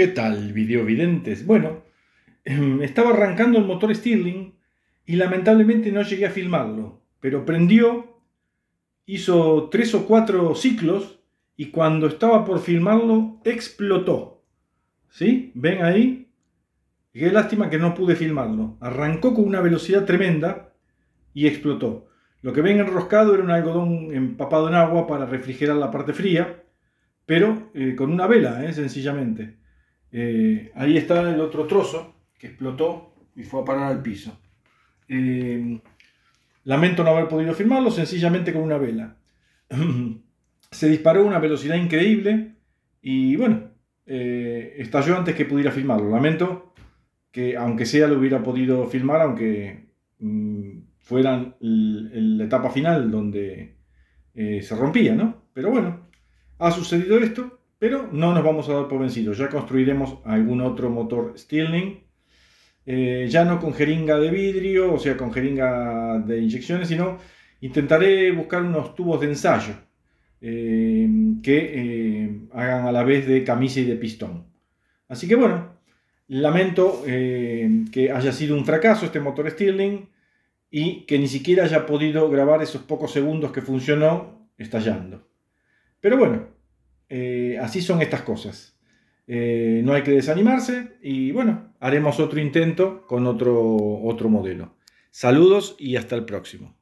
¿Qué tal, videovidentes? Bueno, em, estaba arrancando el motor Stirling y lamentablemente no llegué a filmarlo, pero prendió, hizo tres o cuatro ciclos y cuando estaba por filmarlo explotó. ¿Sí? ¿Ven ahí? Qué lástima que no pude filmarlo. Arrancó con una velocidad tremenda y explotó. Lo que ven enroscado era un algodón empapado en agua para refrigerar la parte fría, pero eh, con una vela, eh, sencillamente. Eh, ahí está el otro trozo que explotó y fue a parar al piso. Eh, lamento no haber podido firmarlo sencillamente con una vela. Se disparó a una velocidad increíble y bueno, eh, estalló antes que pudiera filmarlo Lamento que aunque sea lo hubiera podido filmar aunque mm, fuera la etapa final donde se rompía, ¿no? Pero bueno, ha sucedido esto pero no nos vamos a dar por vencidos, ya construiremos algún otro motor Stirling, eh, ya no con jeringa de vidrio, o sea, con jeringa de inyecciones, sino intentaré buscar unos tubos de ensayo eh, que eh, hagan a la vez de camisa y de pistón. Así que bueno, lamento que haya sido un fracaso este motor Stirling y que ni siquiera haya podido grabar esos pocos segundos que funcionó estallando. Pero bueno, eh, así son estas cosas. Eh, no hay que desanimarse y bueno, haremos otro intento con otro, otro modelo. Saludos y hasta el próximo.